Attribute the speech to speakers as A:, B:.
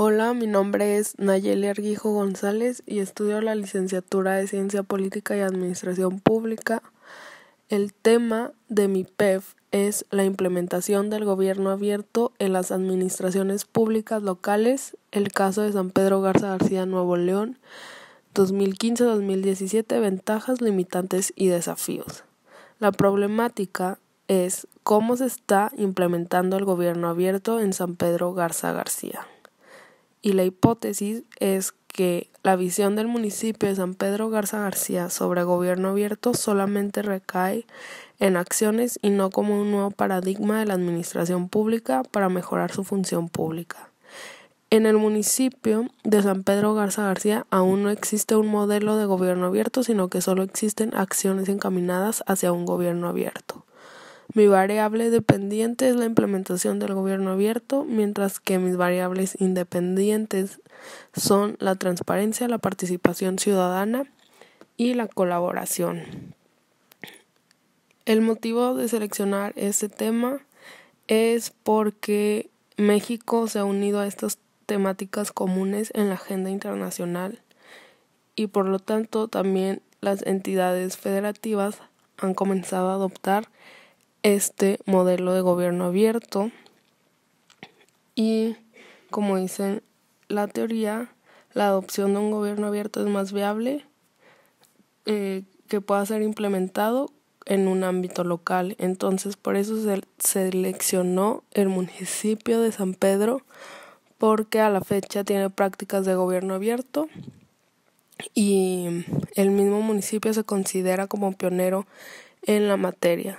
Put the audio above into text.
A: Hola, mi nombre es Nayeli Arguijo González y estudio la licenciatura de Ciencia Política y Administración Pública. El tema de mi PEF es la implementación del gobierno abierto en las administraciones públicas locales, el caso de San Pedro Garza García Nuevo León, 2015-2017, ventajas, limitantes y desafíos. La problemática es cómo se está implementando el gobierno abierto en San Pedro Garza García y la hipótesis es que la visión del municipio de San Pedro Garza García sobre gobierno abierto solamente recae en acciones y no como un nuevo paradigma de la administración pública para mejorar su función pública. En el municipio de San Pedro Garza García aún no existe un modelo de gobierno abierto, sino que solo existen acciones encaminadas hacia un gobierno abierto. Mi variable dependiente es la implementación del gobierno abierto, mientras que mis variables independientes son la transparencia, la participación ciudadana y la colaboración. El motivo de seleccionar este tema es porque México se ha unido a estas temáticas comunes en la agenda internacional y por lo tanto también las entidades federativas han comenzado a adoptar este modelo de gobierno abierto y como dice la teoría, la adopción de un gobierno abierto es más viable eh, que pueda ser implementado en un ámbito local. Entonces, por eso se seleccionó el municipio de San Pedro, porque a la fecha tiene prácticas de gobierno abierto y el mismo municipio se considera como pionero en la materia.